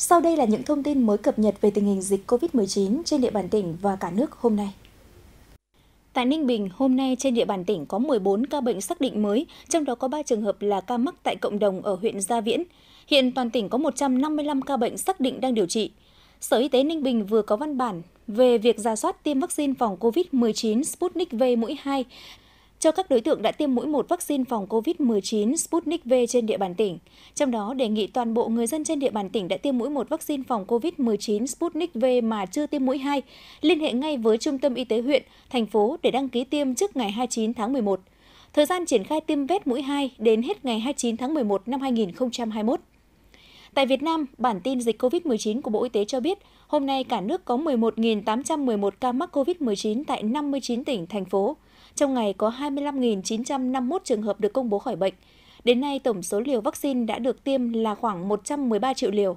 Sau đây là những thông tin mới cập nhật về tình hình dịch COVID-19 trên địa bàn tỉnh và cả nước hôm nay. Tại Ninh Bình, hôm nay trên địa bàn tỉnh có 14 ca bệnh xác định mới, trong đó có 3 trường hợp là ca mắc tại cộng đồng ở huyện Gia Viễn. Hiện toàn tỉnh có 155 ca bệnh xác định đang điều trị. Sở Y tế Ninh Bình vừa có văn bản về việc ra soát tiêm vaccine phòng COVID-19 Sputnik V mũi 2 cho các đối tượng đã tiêm mũi một vaccine phòng COVID-19 Sputnik V trên địa bàn tỉnh. Trong đó, đề nghị toàn bộ người dân trên địa bàn tỉnh đã tiêm mũi một vaccine phòng COVID-19 Sputnik V mà chưa tiêm mũi 2, liên hệ ngay với Trung tâm Y tế huyện, thành phố để đăng ký tiêm trước ngày 29 tháng 11. Thời gian triển khai tiêm vét mũi 2 đến hết ngày 29 tháng 11 năm 2021. Tại Việt Nam, bản tin dịch COVID-19 của Bộ Y tế cho biết, hôm nay cả nước có 11.811 ca mắc COVID-19 tại 59 tỉnh, thành phố. Trong ngày có 25.951 trường hợp được công bố khỏi bệnh. Đến nay, tổng số liều vaccine đã được tiêm là khoảng 113 triệu liều.